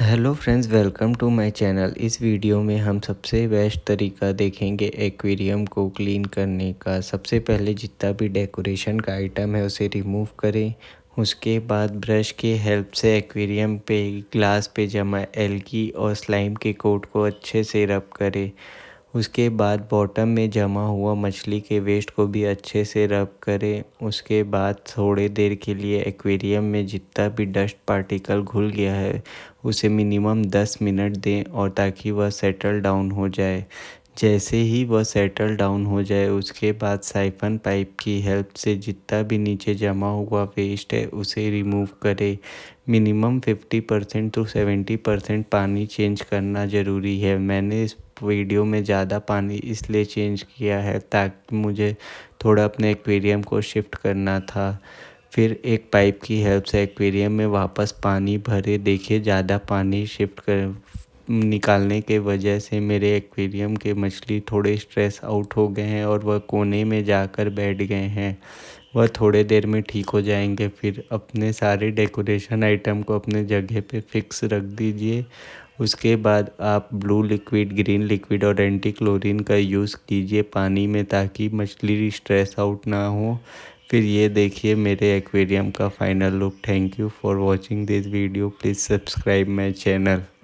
hello friends welcome to my channel इस video में हम सबसे बेस्ट तरीका देखेंगे एक्वेरियम को क्लीन करने का सबसे पहले जितना भी डेकोरेशन का आइटम है उसे रिमूव करें उसके बाद ब्रश के हेल्प से एक्वेरियम पे ग्लास पे जमा एल्गी और स्लाइम के कोट को अच्छे से रब करें उसके बाद बॉटम में जमा हुआ मछली के वेस्ट को भी अच्छे से रब करें उसके बाद थोड़े देर के लिए एक्वेरियम में जितना भी डस्ट पार्टिकल घुल गया है उसे मिनिमम दस मिनट दें और ताकि वह सेटल डाउन हो जाए जैसे ही वह सेटल डाउन हो जाए उसके बाद साइफन पाइप की हेल्प से जितना भी नीचे जमा हुआ वेस्ट है उसे रिमूव करें minimum fifty percent to seventy percent पानी चेंज करना ज़रूरी है मैंने इस वीडियो में ज़्यादा पानी इसलिए चेंज किया है ताकि मुझे थोड़ा अपने एक्वेरियम को शिफ्ट करना था फिर एक पाइप की हेल्प से एक्वेरियम में वापस पानी भरे देखे ज़्यादा पानी शिफ्ट कर निकालने के वजह से मेरे एक्वेरियम के मछली थोड़े स्ट्रेस आउट हो गए हैं और वह कोने में जाकर बैठ गए हैं वह थोड़े देर में ठीक हो जाएंगे फिर अपने सारे डेकोरेशन आइटम को अपने जगह पे फिक्स रख दीजिए उसके बाद आप ब्लू लिक्विड ग्रीन लिक्विड और एंटी क्लोरिन का यूज़ कीजिए पानी में ताकि मछली स्ट्रेस आउट ना हो फिर ये देखिए मेरे एक्वेरियम का final look thank you for watching this video please subscribe my channel